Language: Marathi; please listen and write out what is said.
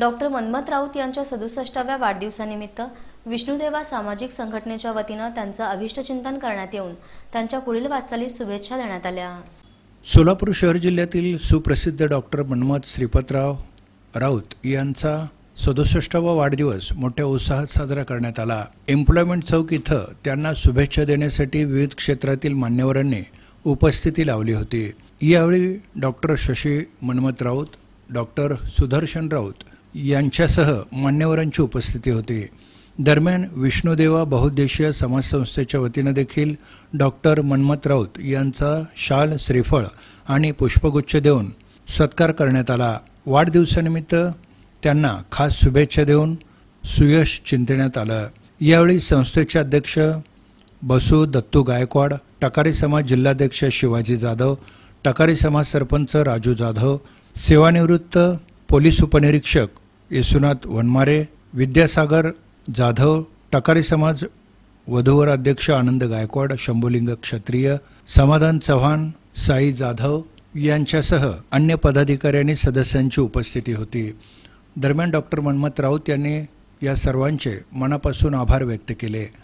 डॉक्टर मनमत राऊत यांच्या सदुसष्टाव्या वाढदिवसानिमित्त विष्णुदेवा सामाजिक संघटनेच्या वतीनं त्यांचं अभिष्टचिंतन करण्यात येऊन त्यांच्या पुढील वाटचाली शुभेच्छा देण्यात आल्या सोलापूर शहर जिल्ह्यातील सुप्रसिद्ध डॉक्टर मनमत श्रीपतराव राऊत यांचा सदुसष्टावा वाढदिवस मोठ्या उत्साहात साजरा करण्यात आला एम्प्लॉयमेंट चौक इथं त्यांना शुभेच्छा देण्यासाठी विविध क्षेत्रातील मान्यवरांनी उपस्थिती लावली होती यावेळी डॉक्टर शशी मनमत राऊत डॉक्टर सुदर्शन राऊत यांच्यासह मान्यवरांची उपस्थिती होती दरम्यान विष्णुदेवा बहुद्देशीय समाजसंस्थेच्या वतीनं देखील डॉक्टर मन्मथ राऊत यांचा शाल श्रीफळ आणि पुष्पगुच्छ देऊन सत्कार करण्यात आला वाढदिवसानिमित्त त्यांना खास शुभेच्छा देऊन सुयश चिंतण्यात आलं यावेळी संस्थेचे अध्यक्ष बसू दत्तू गायकवाड टकारी समाज जिल्हाध्यक्ष शिवाजी जाधव टकारी समाज सरपंच राजू जाधव सेवानिवृत्त पोलीस उपनिरीक्षक येसुनाथ वनमारे विद्यासागर जाधव टकारी समाज वधूवर अध्यक्ष आनंद गायकवाड शंभुलिंग क्षत्रिय समाधान चव्हाण साई जाधव यांच्यासह अन्य पदाधिकाऱ्यांनी सदस्यांची उपस्थिती होती दरम्यान डॉक्टर मन्मथ राऊत यांनी या सर्वांचे मनापासून आभार व्यक्त केले